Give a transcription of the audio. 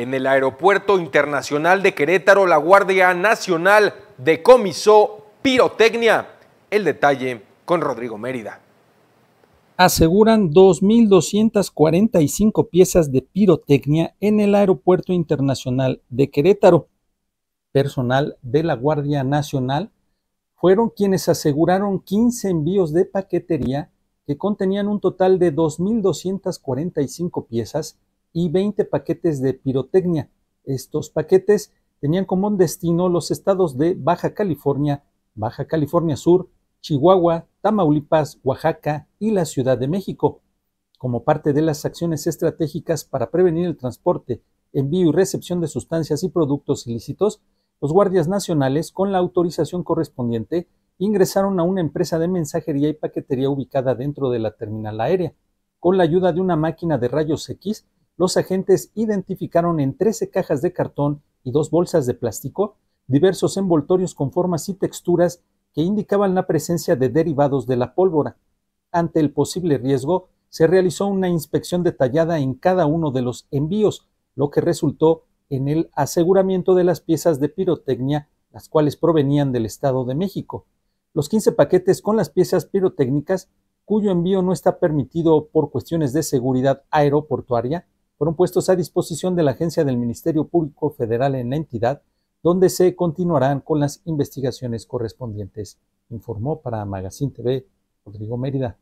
En el Aeropuerto Internacional de Querétaro, la Guardia Nacional decomisó pirotecnia. El detalle con Rodrigo Mérida. Aseguran 2.245 piezas de pirotecnia en el Aeropuerto Internacional de Querétaro. Personal de la Guardia Nacional fueron quienes aseguraron 15 envíos de paquetería que contenían un total de 2.245 piezas y 20 paquetes de pirotecnia. Estos paquetes tenían como destino los estados de Baja California, Baja California Sur, Chihuahua, Tamaulipas, Oaxaca y la Ciudad de México. Como parte de las acciones estratégicas para prevenir el transporte, envío y recepción de sustancias y productos ilícitos, los guardias nacionales, con la autorización correspondiente, ingresaron a una empresa de mensajería y paquetería ubicada dentro de la terminal aérea. Con la ayuda de una máquina de rayos X, los agentes identificaron en 13 cajas de cartón y dos bolsas de plástico diversos envoltorios con formas y texturas que indicaban la presencia de derivados de la pólvora. Ante el posible riesgo, se realizó una inspección detallada en cada uno de los envíos, lo que resultó en el aseguramiento de las piezas de pirotecnia, las cuales provenían del Estado de México. Los 15 paquetes con las piezas pirotécnicas, cuyo envío no está permitido por cuestiones de seguridad aeroportuaria, fueron puestos a disposición de la agencia del Ministerio Público Federal en la entidad, donde se continuarán con las investigaciones correspondientes, informó para Magazine TV Rodrigo Mérida.